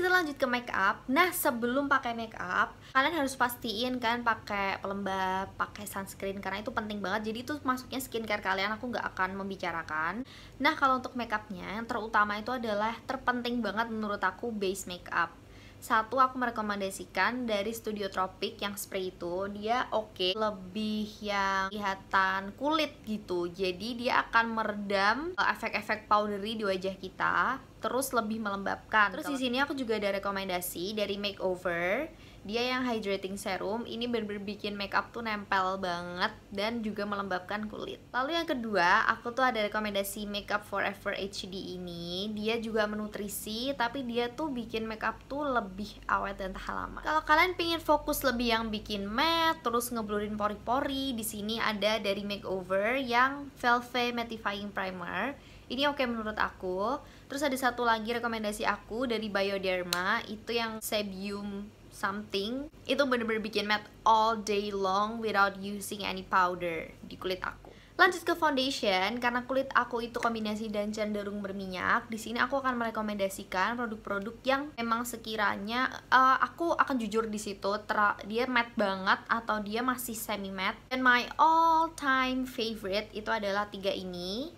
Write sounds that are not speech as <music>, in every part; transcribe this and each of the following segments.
kita lanjut ke make up. Nah, sebelum pakai make up, kalian harus pastiin kan pakai pelembab, pakai sunscreen karena itu penting banget. Jadi itu masuknya skincare kalian aku nggak akan membicarakan. Nah, kalau untuk make upnya yang terutama itu adalah terpenting banget menurut aku base makeup satu aku merekomendasikan dari Studio Tropic yang spray itu dia oke okay, lebih yang kelihatan kulit gitu jadi dia akan meredam eh, efek-efek powdery di wajah kita terus lebih melembabkan terus di sini aku juga ada rekomendasi dari makeover dia yang hydrating serum ini bener-bener bikin makeup tuh nempel banget dan juga melembabkan kulit lalu yang kedua aku tuh ada rekomendasi makeup forever HD ini dia juga menutrisi tapi dia tuh bikin makeup tuh lebih awet dan tahan lama kalau kalian pingin fokus lebih yang bikin matte terus ngeblurin pori-pori di sini ada dari makeover yang velvet Mattifying Primer ini oke okay menurut aku terus ada satu lagi rekomendasi aku dari Bioderma itu yang Sebium something itu bener-bener bikin matte all day long without using any powder di kulit aku Lanjut ke foundation, karena kulit aku itu kombinasi dan cenderung berminyak. Di sini aku akan merekomendasikan produk-produk yang memang sekiranya uh, aku akan jujur di situ dia matte banget atau dia masih semi matte. Dan my all time favorite itu adalah tiga ini.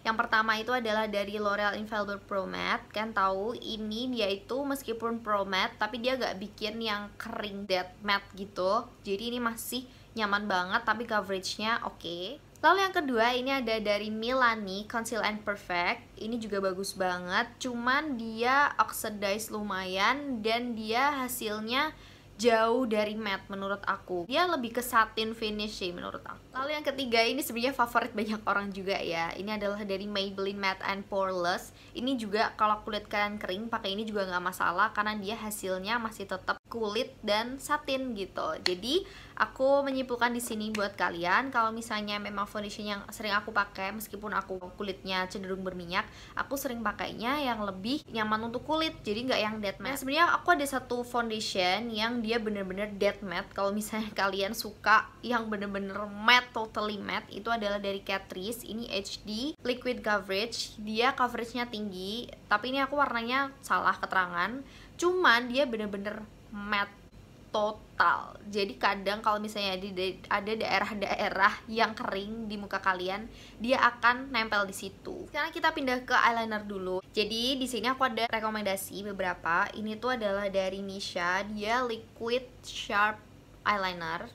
Yang pertama itu adalah dari L'Oreal Infallible Pro Matte. Kan tahu ini dia itu meskipun Pro Matte tapi dia gak bikin yang kering dead matte gitu. Jadi ini masih nyaman banget tapi coveragenya oke. Okay. Lalu yang kedua ini ada dari Milani Conceal and Perfect. Ini juga bagus banget, cuman dia oxidized lumayan dan dia hasilnya jauh dari matte menurut aku dia lebih ke satin finish sih menurut aku lalu yang ketiga ini sebenarnya favorit banyak orang juga ya ini adalah dari Maybelline Matte and Poreless ini juga kalau kulit kalian kering pakai ini juga nggak masalah karena dia hasilnya masih tetap kulit dan satin gitu. Jadi aku menyimpulkan di sini buat kalian kalau misalnya memang foundation yang sering aku pakai meskipun aku kulitnya cenderung berminyak, aku sering pakainya yang lebih nyaman untuk kulit. Jadi nggak yang dead matte. Nah, sebenarnya aku ada satu foundation yang dia bener-bener dead matte. Kalau misalnya <laughs> kalian suka yang bener-bener matte, totally matte, itu adalah dari Catrice. Ini HD liquid coverage. Dia coveragenya tinggi, tapi ini aku warnanya salah keterangan. Cuman dia bener-bener matte total. Jadi kadang kalau misalnya di, ada daerah-daerah yang kering di muka kalian, dia akan nempel di situ. Sekarang kita pindah ke eyeliner dulu. Jadi di sini aku ada rekomendasi beberapa. Ini tuh adalah dari Nisha, dia liquid sharp eyeliner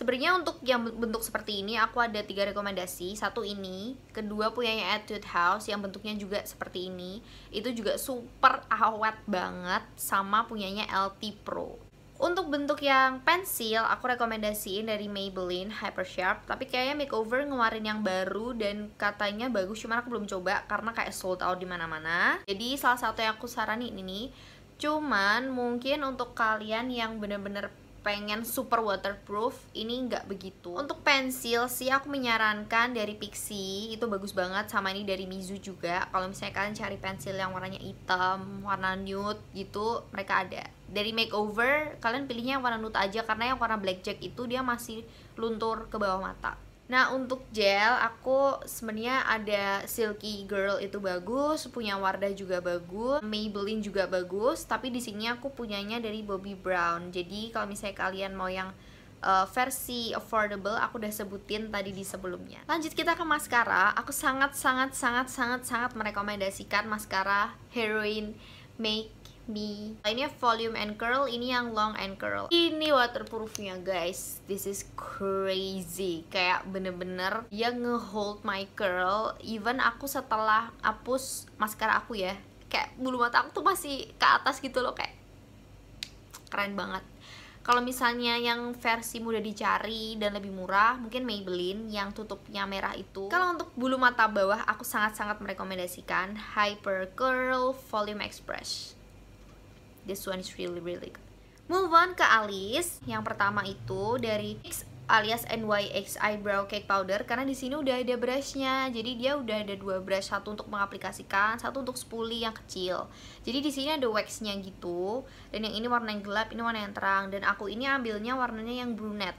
Sebenarnya untuk yang bentuk seperti ini aku ada tiga rekomendasi. Satu ini, kedua punyanya Etude House yang bentuknya juga seperti ini. Itu juga super awet banget sama punyanya LT Pro. Untuk bentuk yang pensil, aku rekomendasiin dari Maybelline Hyper Sharp. Tapi kayaknya makeover ngeluarin yang baru dan katanya bagus Cuman aku belum coba karena kayak sold out dimana mana mana Jadi salah satu yang aku saranin ini Cuman mungkin untuk kalian yang bener-bener pengen super waterproof ini nggak begitu untuk pensil sih aku menyarankan dari Pixi itu bagus banget sama ini dari Mizu juga kalau misalnya kalian cari pensil yang warnanya hitam warna nude gitu mereka ada dari makeover kalian pilihnya yang warna nude aja karena yang warna blackjack itu dia masih luntur ke bawah mata Nah untuk gel aku sebenarnya ada Silky Girl itu bagus, punya Wardah juga bagus, Maybelline juga bagus, tapi di sini aku punyanya dari Bobbi Brown. Jadi kalau misalnya kalian mau yang uh, versi affordable aku udah sebutin tadi di sebelumnya. Lanjut kita ke maskara. Aku sangat sangat sangat sangat sangat merekomendasikan maskara Heroin Make me nah, ini volume and curl ini yang long and curl ini waterproofnya guys this is crazy kayak bener-bener dia ngehold my curl even aku setelah hapus masker aku ya kayak bulu mata aku tuh masih ke atas gitu loh kayak keren banget kalau misalnya yang versi mudah dicari dan lebih murah mungkin Maybelline yang tutupnya merah itu kalau untuk bulu mata bawah aku sangat-sangat merekomendasikan Hyper Curl Volume Express This one is really really good. Move on ke alis. Yang pertama itu dari NYX alias NYX Eyebrow Cake Powder karena di sini udah ada brushnya. Jadi dia udah ada dua brush, satu untuk mengaplikasikan, satu untuk spoolie yang kecil. Jadi di sini ada waxnya gitu. Dan yang ini warna yang gelap, ini warna yang terang. Dan aku ini ambilnya warnanya yang brunette.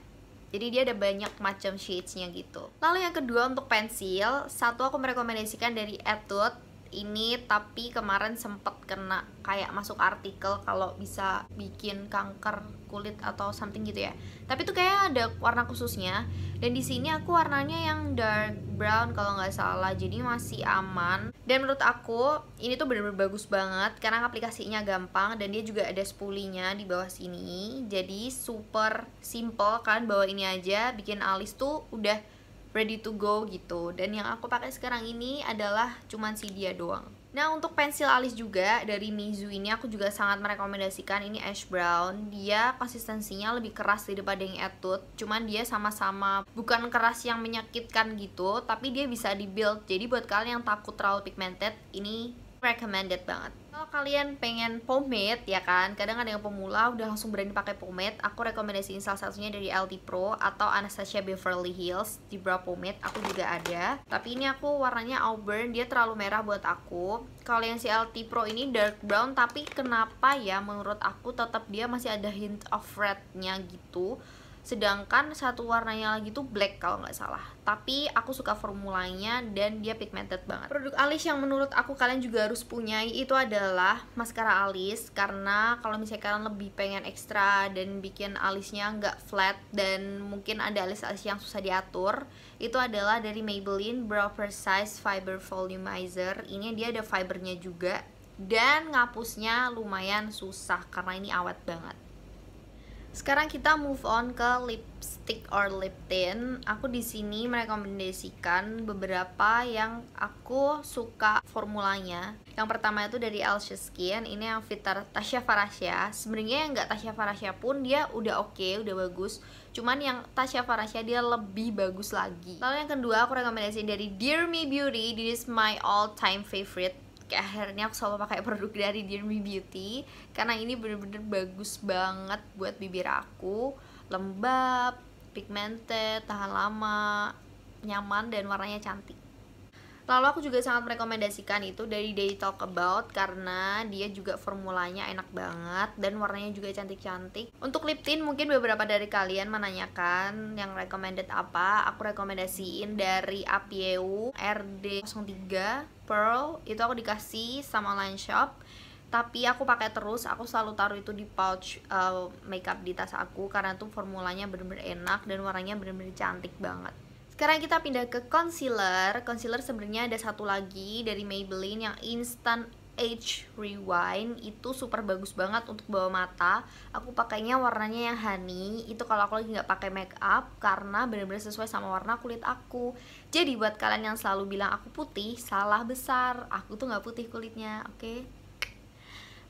Jadi dia ada banyak macam shades-nya gitu. Lalu yang kedua untuk pensil, satu aku merekomendasikan dari Etude ini tapi kemarin sempet kena kayak masuk artikel kalau bisa bikin kanker kulit atau something gitu ya tapi tuh kayak ada warna khususnya dan di sini aku warnanya yang dark brown kalau nggak salah jadi masih aman dan menurut aku ini tuh bener-bener bagus banget karena aplikasinya gampang dan dia juga ada spulinya di bawah sini jadi super simple kan bawa ini aja bikin alis tuh udah ready to go gitu dan yang aku pakai sekarang ini adalah cuman si dia doang nah untuk pensil alis juga dari Mizu ini aku juga sangat merekomendasikan ini ash brown dia konsistensinya lebih keras daripada yang etude cuman dia sama-sama bukan keras yang menyakitkan gitu tapi dia bisa dibuild jadi buat kalian yang takut terlalu pigmented ini recommended banget kalau kalian pengen pomade ya kan kadang ada yang pemula udah langsung berani pakai pomade aku rekomendasiin salah satunya dari LT Pro atau Anastasia Beverly Hills di brow pomade aku juga ada tapi ini aku warnanya auburn dia terlalu merah buat aku kalau yang si LT Pro ini dark brown tapi kenapa ya menurut aku tetap dia masih ada hint of rednya gitu sedangkan satu warnanya lagi tuh black kalau nggak salah tapi aku suka formulanya dan dia pigmented banget produk alis yang menurut aku kalian juga harus punyai itu adalah maskara alis karena kalau misalnya kalian lebih pengen ekstra dan bikin alisnya nggak flat dan mungkin ada alis-alis yang susah diatur itu adalah dari Maybelline Brow Precise Fiber Volumizer ini dia ada fibernya juga dan ngapusnya lumayan susah karena ini awet banget sekarang kita move on ke lipstick or lip tint. Aku di sini merekomendasikan beberapa yang aku suka formulanya. Yang pertama itu dari Elsha Skin, ini yang fitur tasha Farasya. Sebenarnya yang nggak tasha Farasya pun dia udah oke, okay, udah bagus. Cuman yang tasha Farasya dia lebih bagus lagi. Lalu yang kedua aku rekomendasi dari Dear Me Beauty, this is my all time favorite akhirnya aku selalu pakai produk dari Dear Me Beauty karena ini bener-bener bagus banget buat bibir aku lembab, pigmented, tahan lama, nyaman dan warnanya cantik lalu aku juga sangat merekomendasikan itu dari Day Talk About karena dia juga formulanya enak banget dan warnanya juga cantik-cantik untuk lip tint mungkin beberapa dari kalian menanyakan yang recommended apa aku rekomendasiin dari Apieu RD03 Pearl itu aku dikasih sama Line Shop tapi aku pakai terus aku selalu taruh itu di pouch uh, makeup di tas aku karena tuh formulanya bener-bener enak dan warnanya bener-bener cantik banget sekarang kita pindah ke concealer concealer sebenarnya ada satu lagi dari Maybelline yang instant Age Rewind itu super bagus banget untuk bawa mata aku pakainya warnanya yang honey itu kalau aku lagi nggak pakai make up karena bener-bener sesuai sama warna kulit aku jadi buat kalian yang selalu bilang aku putih salah besar aku tuh nggak putih kulitnya oke okay?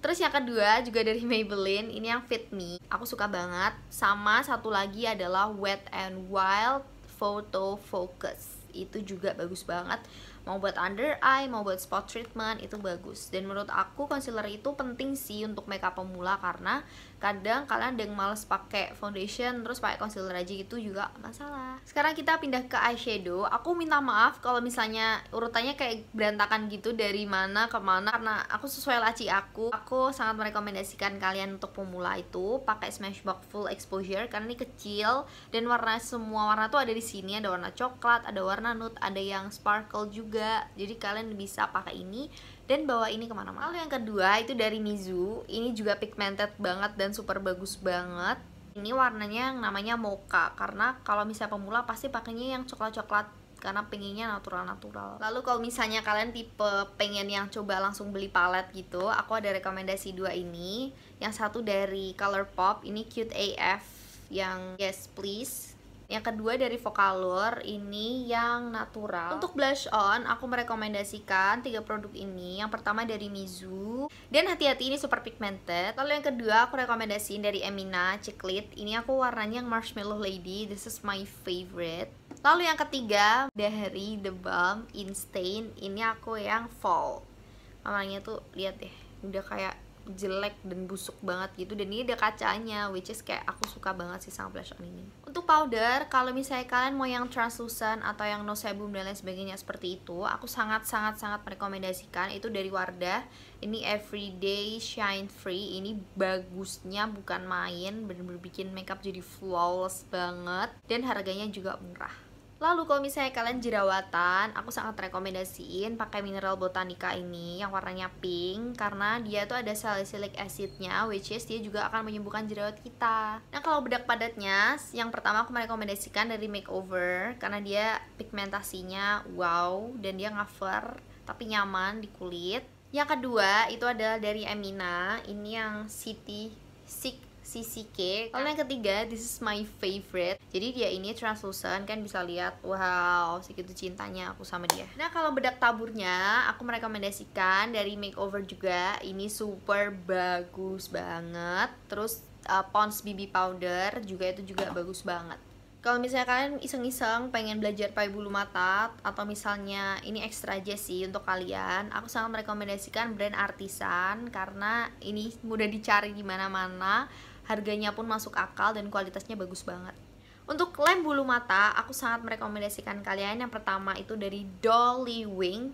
Terus yang kedua juga dari <laughs> Maybelline, ini yang Fit Me. Aku suka banget. Sama satu lagi adalah Wet and Wild Photo Focus. Itu juga bagus banget mau buat under eye mau buat spot treatment itu bagus dan menurut aku concealer itu penting sih untuk makeup pemula karena kadang kalian ada yang males pakai foundation terus pakai concealer aja gitu juga masalah sekarang kita pindah ke eyeshadow aku minta maaf kalau misalnya urutannya kayak berantakan gitu dari mana ke mana karena aku sesuai laci aku aku sangat merekomendasikan kalian untuk pemula itu pakai Smashbox Full Exposure karena ini kecil dan warna semua warna tuh ada di sini ada warna coklat ada warna nude ada yang sparkle juga jadi kalian bisa pakai ini dan bawa ini kemana-mana lalu oh, yang kedua itu dari Mizu ini juga pigmented banget dan super bagus banget ini warnanya yang namanya mocha karena kalau misalnya pemula pasti pakainya yang coklat-coklat karena pengennya natural-natural lalu kalau misalnya kalian tipe pengen yang coba langsung beli palet gitu aku ada rekomendasi dua ini yang satu dari Colourpop ini cute AF yang yes please yang kedua dari Vokalur ini yang natural. Untuk blush on, aku merekomendasikan tiga produk ini. Yang pertama dari Mizu dan hati-hati ini super pigmented. Lalu yang kedua aku rekomendasiin dari Emina Ciklit. Ini aku warnanya yang Marshmallow Lady. This is my favorite. Lalu yang ketiga dari The Balm Instain Ini aku yang fall. Warnanya tuh lihat deh, udah kayak jelek dan busuk banget gitu dan ini ada kacanya which is kayak aku suka banget sih sama blush on ini untuk powder kalau misalnya kalian mau yang translucent atau yang no sebum dan lain sebagainya seperti itu aku sangat sangat sangat merekomendasikan itu dari Wardah ini everyday shine free ini bagusnya bukan main bener-bener bikin makeup jadi flawless banget dan harganya juga murah Lalu kalau misalnya kalian jerawatan, aku sangat rekomendasiin pakai mineral botanica ini yang warnanya pink karena dia tuh ada salicylic acidnya, which is dia juga akan menyembuhkan jerawat kita. Nah kalau bedak padatnya, yang pertama aku merekomendasikan dari makeover karena dia pigmentasinya wow dan dia cover tapi nyaman di kulit. Yang kedua itu adalah dari Emina, ini yang City Sick CC Cake lalu yang ketiga this is my favorite jadi dia ini translucent kan bisa lihat wow segitu cintanya aku sama dia nah kalau bedak taburnya aku merekomendasikan dari makeover juga ini super bagus banget terus uh, Pond's BB Powder juga itu juga bagus banget kalau misalnya kalian iseng-iseng pengen belajar pay bulu mata atau misalnya ini ekstra aja sih untuk kalian aku sangat merekomendasikan brand artisan karena ini mudah dicari di mana-mana harganya pun masuk akal dan kualitasnya bagus banget untuk lem bulu mata, aku sangat merekomendasikan kalian yang pertama itu dari Dolly Wing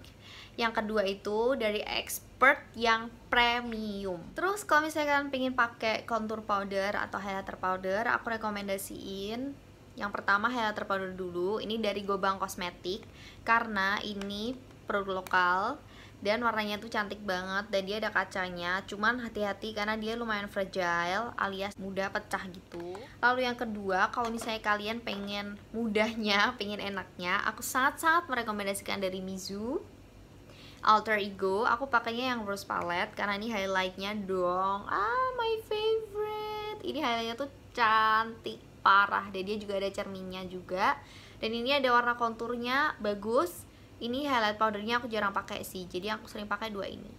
yang kedua itu dari expert yang premium terus kalau misalnya kalian pengen pakai contour powder atau highlighter powder aku rekomendasiin yang pertama highlighter powder dulu ini dari Gobang Kosmetik karena ini produk lokal dan warnanya tuh cantik banget dan dia ada kacanya cuman hati-hati karena dia lumayan fragile alias mudah pecah gitu lalu yang kedua kalau misalnya kalian pengen mudahnya <laughs> pengen enaknya aku sangat-sangat merekomendasikan dari Mizu Alter Ego aku pakainya yang rose palette karena ini highlightnya dong ah my favorite ini highlightnya tuh cantik parah dan dia juga ada cerminnya juga dan ini ada warna konturnya bagus ini highlight powdernya aku jarang pakai sih, jadi aku sering pakai dua ini.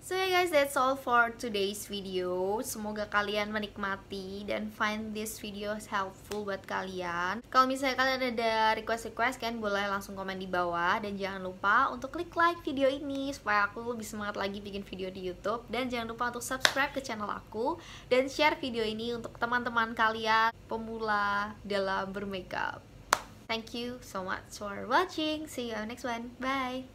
So yeah guys, that's all for today's video. Semoga kalian menikmati dan find this video helpful buat kalian. Kalau misalnya kalian ada request-request, kan, boleh langsung komen di bawah. Dan jangan lupa untuk klik like video ini supaya aku lebih semangat lagi bikin video di Youtube. Dan jangan lupa untuk subscribe ke channel aku dan share video ini untuk teman-teman kalian pemula dalam bermakeup. Thank you so much for watching. See you on the next one. Bye.